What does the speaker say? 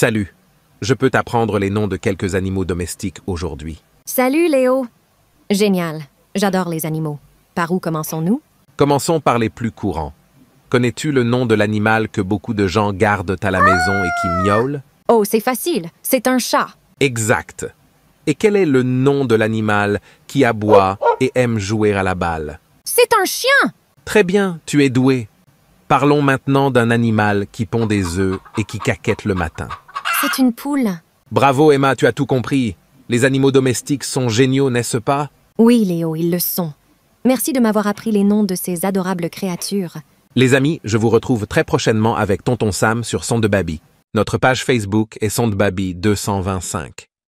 Salut. Je peux t'apprendre les noms de quelques animaux domestiques aujourd'hui. Salut, Léo. Génial. J'adore les animaux. Par où commençons-nous? Commençons par les plus courants. Connais-tu le nom de l'animal que beaucoup de gens gardent à la maison et qui miaule? Oh, c'est facile. C'est un chat. Exact. Et quel est le nom de l'animal qui aboie et aime jouer à la balle? C'est un chien. Très bien, tu es doué. Parlons maintenant d'un animal qui pond des œufs et qui caquette le matin. C'est une poule. Bravo Emma, tu as tout compris. Les animaux domestiques sont géniaux, n'est-ce pas Oui Léo, ils le sont. Merci de m'avoir appris les noms de ces adorables créatures. Les amis, je vous retrouve très prochainement avec Tonton Sam sur Son Baby, notre page Facebook est Son Baby 225.